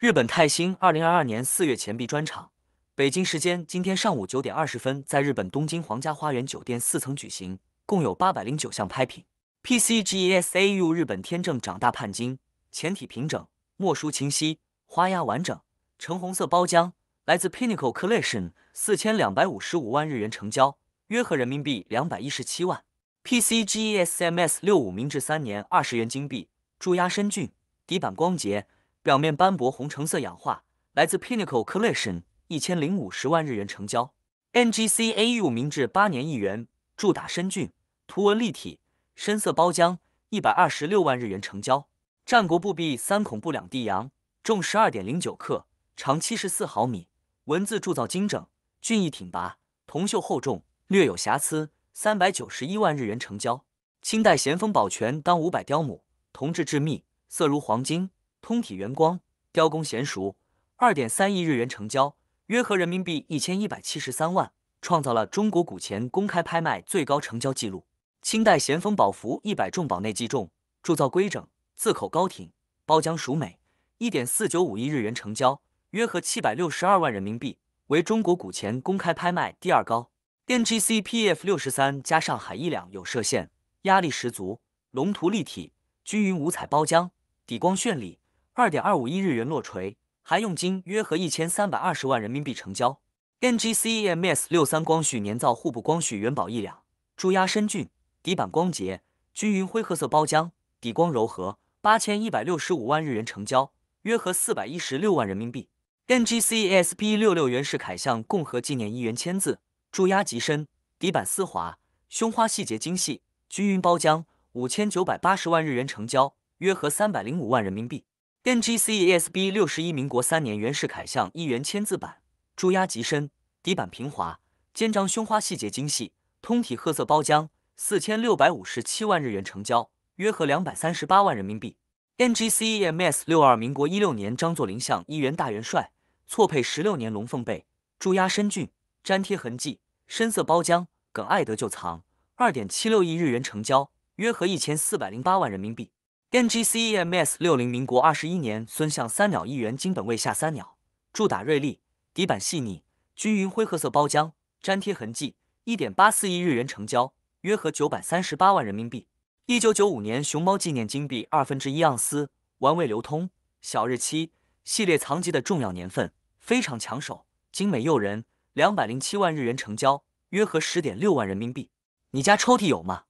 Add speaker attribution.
Speaker 1: 日本泰兴二零二二年四月钱币专场，北京时间今天上午九点二十分，在日本东京皇家花园酒店四层举行，共有八百零九项拍品。PCGSAU 日本天正长大判金，前体平整，墨书清晰，花压完整，橙红色包浆，来自 Pinnacle Collection，四千两百五十五万日元成交，约合人民币两百一十七万。PCGSMS 六五明治三年二十元金币，注压深峻，底板光洁。表面斑驳，红橙色氧化，来自 Pinnacle Collection，一千零五十万日元成交。NGCAU 明治八年一元铸打深郡，图文立体，深色包浆，一百二十六万日元成交。战国布币三孔布两地洋，重十二点零九克，长七十四毫米，文字铸造精整，俊逸挺拔，铜锈厚重，略有瑕疵，三百九十一万日元成交。清代咸丰宝泉当五百雕母，铜质致密，色如黄金。通体圆光，雕工娴熟，二点三亿日元成交，约合人民币一千一百七十三万，创造了中国古钱公开拍卖最高成交记录。清代咸丰宝福一百重宝内计重，铸造规整，字口高挺，包浆熟美，一点四九五亿日元成交，约合七百六十二万人民币，为中国古钱公开拍卖第二高。NGC PF 六十三加上海一两有射线，压力十足，龙图立体，均匀五彩包浆，底光绚丽。二点二五亿日元落锤，含用金约合一千三百二十万人民币成交。NGC EMS 六三光绪年造户部光绪元宝一两，注压深峻，底板光洁均匀，灰褐色包浆，底光柔和。八千一百六十五万日元成交，约合四百一十六万人民币。NGC S B 六六袁世凯像共和纪念一元签字，注压极深，底板丝滑，胸花细节精细，均匀包浆。五千九百八十万日元成交，约合三百零五万人民币。NGC ESB 六十一民国三年袁世凯像一元签字版，朱压极深，底板平滑，肩章胸花细节精细，通体褐色包浆，四千六百五十七万日元成交，约合两百三十八万人民币。NGC EMS 六二民国一六年张作霖像一元大元帅，错配十六年龙凤背，朱压深峻，粘贴痕迹，深色包浆，耿爱德旧藏，二点七六亿日元成交，约合一千四百零八万人民币。NGC EMS 六零民国二十一年孙像三鸟一元金本位下三鸟铸打锐利底板细腻均匀灰褐色包浆粘贴痕迹一点八四亿日元成交约合九百三十八万人民币。一九九五年熊猫纪念金币二分之一盎司完味流通小日期系列藏级的重要年份非常抢手精美诱人两百零七万日元成交约合十点六万人民币。你家抽屉有吗？